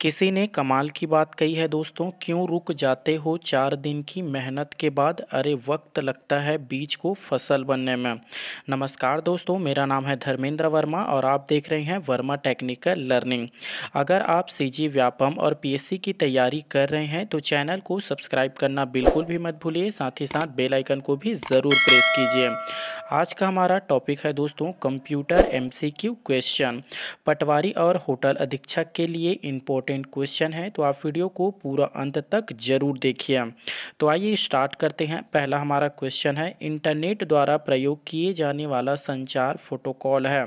किसी ने कमाल की बात कही है दोस्तों क्यों रुक जाते हो चार दिन की मेहनत के बाद अरे वक्त लगता है बीज को फसल बनने में नमस्कार दोस्तों मेरा नाम है धर्मेंद्र वर्मा और आप देख रहे हैं वर्मा टेक्निकल लर्निंग अगर आप सी जी व्यापम और पीएससी की तैयारी कर रहे हैं तो चैनल को सब्सक्राइब करना बिल्कुल भी मत भूलिए साथ ही साथ बेलाइकन को भी ज़रूर प्रेस कीजिए आज का हमारा टॉपिक है दोस्तों कंप्यूटर एम क्वेश्चन पटवारी और होटल अधीक्षक के लिए इम्पोर्ट इम्पोर्टेंट क्वेश्चन है तो आप वीडियो को पूरा अंत तक जरूर देखिए तो आइए स्टार्ट करते हैं पहला हमारा क्वेश्चन है इंटरनेट द्वारा प्रयोग किए जाने वाला संचार प्रोटोकॉल है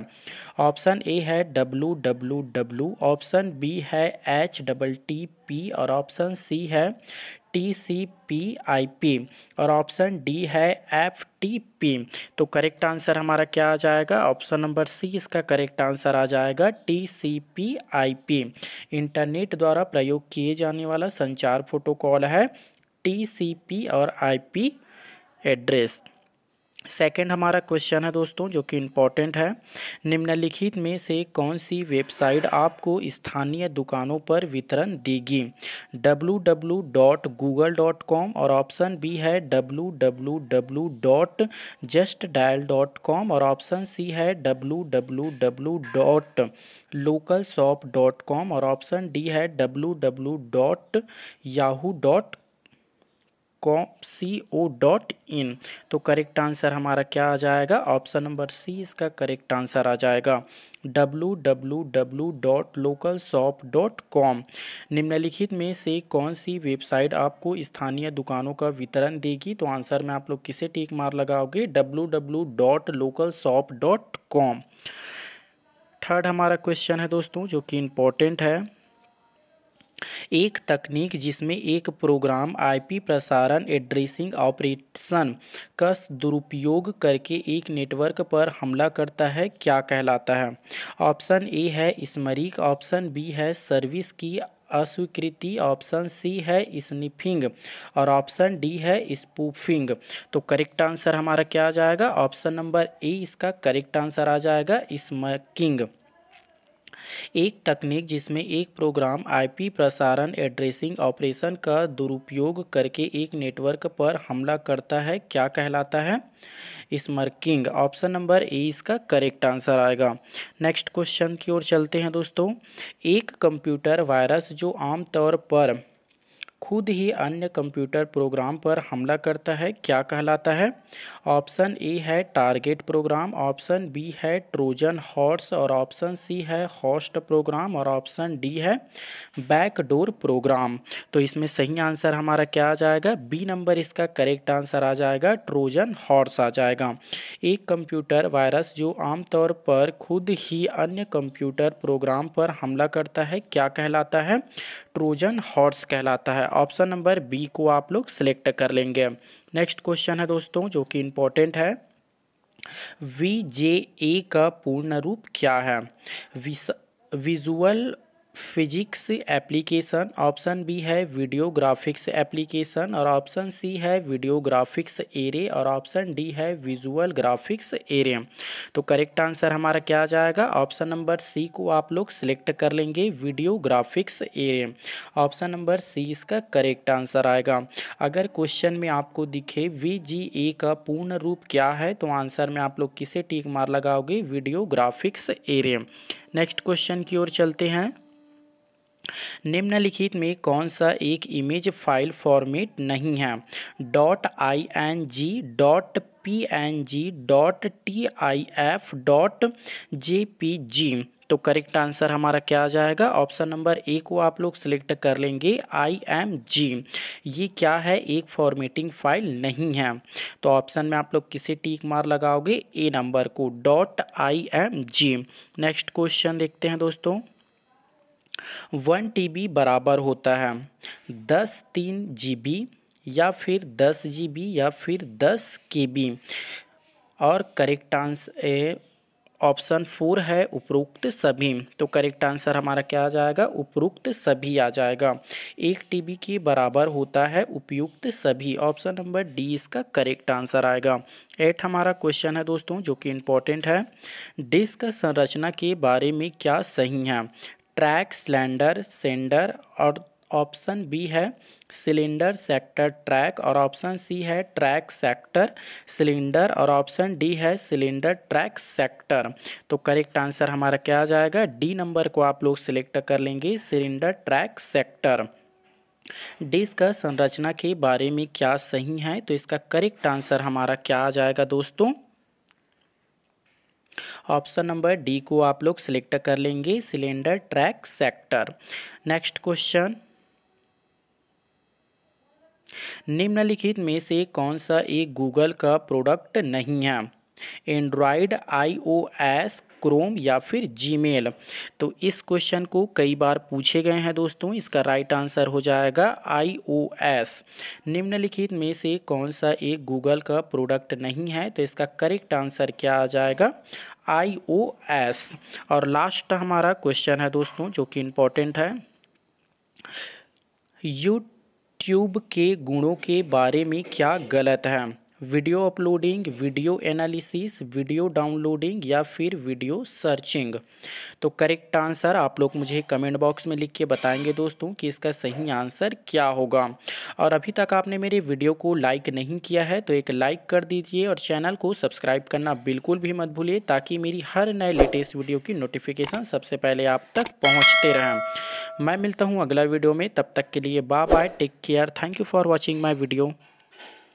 ऑप्शन ए है W W W option B है एच डबल टी पी और ऑप्शन सी है T C P I P और ऑप्शन डी है एफ टी पी तो करेक्ट आंसर हमारा क्या आ जाएगा ऑप्शन नंबर सी इसका करेक्ट आंसर आ जाएगा T C P I P internet द्वारा प्रयोग किए जाने वाला संचार प्रोटोकॉल है टी सी पी और आई पी एड्रेस सेकंड हमारा क्वेश्चन है दोस्तों जो कि इम्पॉर्टेंट है निम्नलिखित में से कौन सी वेबसाइट आपको स्थानीय दुकानों पर वितरण देगी W W dot Google dot com और ऑप्शन बी है W W W dot just dial dot com और ऑप्शन सी है W W W dot local dot com और ऑप्शन डी है W W dot Yahoo dot com C O dot in तो correct answer हमारा क्या आ जाएगा option number C इसका करेक्ट आंसर आ जाएगा W W W dot local shop dot com निम्नलिखित में से कौन सी वेबसाइट आपको स्थानीय दुकानों का वितरण देगी तो आंसर में आप लोग किसे टीक मार लगाओगे W W dot local shop dot com third हमारा क्वेश्चन है दोस्तों जो कि इम्पोर्टेंट है एक तकनीक जिसमें एक प्रोग्राम आई.पी प्रसारण एड्रेसिंग ऑपरेशन का दुरुपयोग करके एक नेटवर्क पर हमला करता है क्या कहलाता है ऑप्शन ए है स्मरिक ऑप्शन बी है सर्विस की अस्वीकृति ऑप्शन सी है स्निफिंग और ऑप्शन डी है स्पूफिंग तो करेक्ट आंसर हमारा क्या आ जाएगा ऑप्शन नंबर ए इसका करेक्ट आंसर आ जाएगा स्मकिंग एक तकनीक जिसमें एक प्रोग्राम आईपी प्रसारण एड्रेसिंग ऑपरेशन का दुरुपयोग करके एक नेटवर्क पर हमला करता है क्या कहलाता है स्मर्किंग ऑप्शन नंबर ए इसका करेक्ट आंसर आएगा नेक्स्ट क्वेश्चन की ओर चलते हैं दोस्तों एक कंप्यूटर वायरस जो आमतौर पर खुद ही अन्य कंप्यूटर प्रोग्राम पर हमला करता है क्या कहलाता है ऑप्शन ए है टारगेट प्रोग्राम ऑप्शन बी है ट्रोजन हॉर्स और ऑप्शन सी है हॉस्ट प्रोग्राम और ऑप्शन डी है बैकडोर प्रोग्राम तो इसमें सही आंसर हमारा क्या आ जाएगा बी नंबर इसका करेक्ट आंसर आ जाएगा ट्रोजन हॉर्स आ जाएगा एक कंप्यूटर वायरस जो आमतौर पर खुद ही अन्य कंप्यूटर प्रोग्राम पर हमला करता है क्या कहलाता है ट्रोजन हॉर्स कहलाता है ऑप्शन नंबर बी को आप लोग सिलेक्ट कर लेंगे नेक्स्ट क्वेश्चन है दोस्तों जो कि इम्पोर्टेंट है वी जे ए का पूर्ण रूप क्या है visual physics application option B है वीडियो ग्राफिक्स एप्लीकेशन और ऑप्शन सी है वीडियो ग्राफिक्स एरे और ऑप्शन डी है विजुअल ग्राफिक्स एरे तो करेक्ट आंसर हमारा क्या आ जाएगा ऑप्शन नंबर सी को आप लोग सिलेक्ट कर लेंगे video graphics array option number C इसका करेक्ट आंसर आएगा अगर क्वेश्चन में आपको दिखे वी जी ए का पूर्ण रूप क्या है तो आंसर में आप लोग किसे टीक मार लगाओगे video graphics array next question की ओर चलते हैं निम्नलिखित में कौन सा एक इमेज फाइल फॉर्मेट नहीं है dot I N G dot P N G dot T I F dot J P G तो करेक्ट आंसर हमारा क्या आ जाएगा ऑप्शन नंबर ए को आप लोग सिलेक्ट कर लेंगे आई एम जी ये क्या है एक फॉर्मेटिंग फाइल नहीं है तो ऑप्शन में आप लोग किसे टीक मार लगाओगे ए नंबर को dot I M G next question देखते हैं दोस्तों वन टी बराबर होता है दस तीन जी या फिर दस जी या फिर दस के और करेक्ट आंसर ऑप्शन फोर है उपरोक्त सभी तो करेक्ट आंसर हमारा क्या आ जाएगा उपरोक्त सभी आ जाएगा एक टी के बराबर होता है उपयुक्त सभी ऑप्शन नंबर डी इसका करेक्ट आंसर आएगा एट हमारा क्वेश्चन है दोस्तों जो कि इम्पोर्टेंट है डिस्क संरचना के बारे में क्या सही है ट्रैक सिलेंडर सेंडर और ऑप्शन बी है सिलेंडर सेक्टर ट्रैक और ऑप्शन सी है ट्रैक सेक्टर सिलेंडर और ऑप्शन डी है सिलेंडर ट्रैक सेक्टर तो करेक्ट आंसर हमारा क्या आ जाएगा डी नंबर को आप लोग सिलेक्ट कर लेंगे सिलेंडर ट्रैक सेक्टर डिश का संरचना के बारे में क्या सही है तो इसका करेक्ट आंसर हमारा क्या आ जाएगा दोस्तों ऑप्शन नंबर डी को आप लोग सिलेक्ट कर लेंगे cylinder track sector next question निम्नलिखित में से कौन सा एक गूगल का प्रोडक्ट नहीं है एंड्रॉयड आईओएस क्रोम या फिर जीमेल तो इस क्वेश्चन को कई बार पूछे गए हैं दोस्तों इसका राइट आंसर हो जाएगा आईओएस निम्नलिखित में से कौन सा एक गूगल का प्रोडक्ट नहीं है तो इसका करेक्ट आंसर क्या आ जाएगा आईओएस और लास्ट हमारा क्वेश्चन है दोस्तों जो कि इम्पोर्टेंट है यूट्यूब के गुणों के बारे में क्या गलत है video uploading video analysis video downloading या फिर वीडियो सर्चिंग तो करेक्ट आंसर आप लोग मुझे कमेंट बॉक्स में लिख के बताएंगे दोस्तों कि इसका सही आंसर क्या होगा और अभी तक आपने मेरे वीडियो को लाइक नहीं किया है तो एक लाइक कर दीजिए और चैनल को सब्सक्राइब करना बिल्कुल भी मत भूलिए ताकि मेरी हर नए लेटेस्ट वीडियो की नोटिफिकेशन सबसे पहले आप तक पहुँचते रहें मैं मिलता हूँ अगला वीडियो में तब तक के लिए bye bye take care thank you for watching my video